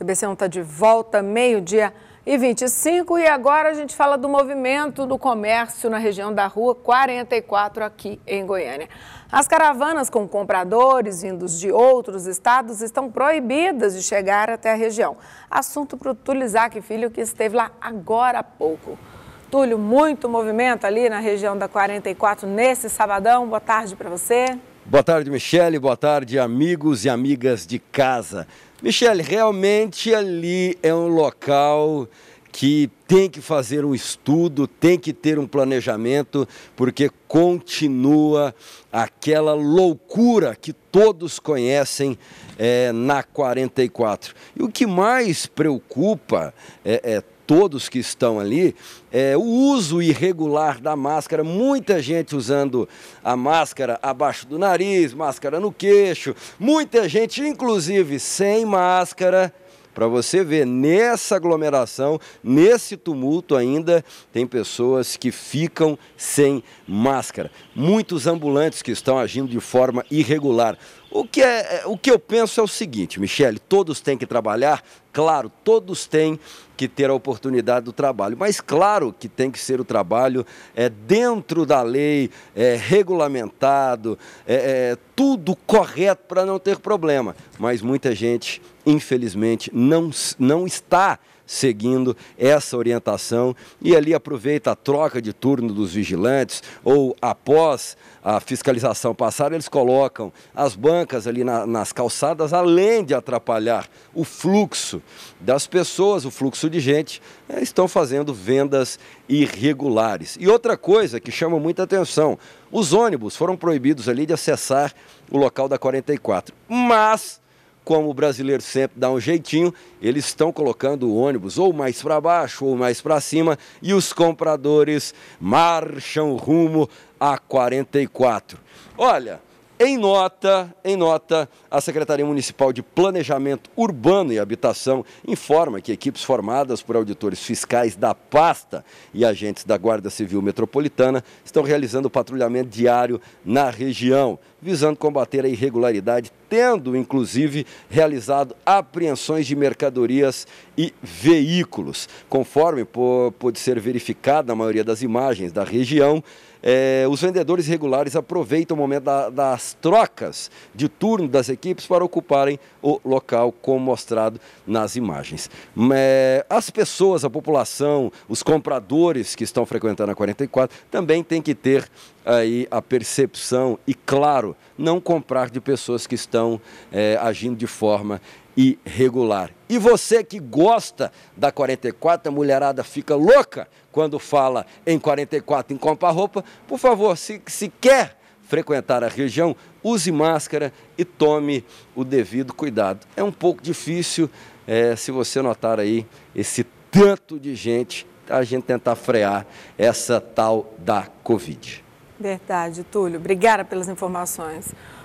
TBC não está de volta, meio-dia e 25. E agora a gente fala do movimento do comércio na região da Rua 44, aqui em Goiânia. As caravanas com compradores vindos de outros estados estão proibidas de chegar até a região. Assunto para o Tulisac Filho, que esteve lá agora há pouco. Túlio, muito movimento ali na região da 44 nesse sabadão. Boa tarde para você. Boa tarde, Michele. Boa tarde, amigos e amigas de casa. Michele, realmente ali é um local que tem que fazer um estudo, tem que ter um planejamento, porque continua aquela loucura que todos conhecem é, na 44. E o que mais preocupa é, é todos que estão ali é o uso irregular da máscara. Muita gente usando a máscara abaixo do nariz, máscara no queixo, muita gente, inclusive, sem máscara para você ver, nessa aglomeração, nesse tumulto ainda, tem pessoas que ficam sem máscara. Muitos ambulantes que estão agindo de forma irregular. O que, é, é, o que eu penso é o seguinte, Michele, todos têm que trabalhar, claro, todos têm que ter a oportunidade do trabalho, mas claro que tem que ser o trabalho é, dentro da lei, é, regulamentado, é, é tudo correto para não ter problema. Mas muita gente, infelizmente, não, não está seguindo essa orientação e ali aproveita a troca de turno dos vigilantes ou após a fiscalização passar, eles colocam as bancas ali na, nas calçadas, além de atrapalhar o fluxo das pessoas, o fluxo de gente, é, estão fazendo vendas irregulares. E outra coisa que chama muita atenção: os ônibus foram proibidos ali de acessar o local da 44. Mas como o brasileiro sempre dá um jeitinho, eles estão colocando o ônibus ou mais para baixo ou mais para cima e os compradores marcham rumo a 44. Olha, em nota, em nota, a Secretaria Municipal de Planejamento Urbano e Habitação informa que equipes formadas por auditores fiscais da pasta e agentes da Guarda Civil Metropolitana estão realizando patrulhamento diário na região, visando combater a irregularidade tendo inclusive realizado apreensões de mercadorias e veículos. Conforme pôde ser verificado na maioria das imagens da região, é, os vendedores regulares aproveitam o momento da, das trocas de turno das equipes para ocuparem o local, como mostrado nas imagens. Hum, é, as pessoas, a população, os compradores que estão frequentando a 44 também têm que ter aí a percepção e, claro, não comprar de pessoas que estão estão é, agindo de forma irregular. E você que gosta da 44, a mulherada fica louca quando fala em 44 em compra-roupa, por favor, se, se quer frequentar a região, use máscara e tome o devido cuidado. É um pouco difícil é, se você notar aí esse tanto de gente, a gente tentar frear essa tal da Covid. Verdade, Túlio. Obrigada pelas informações.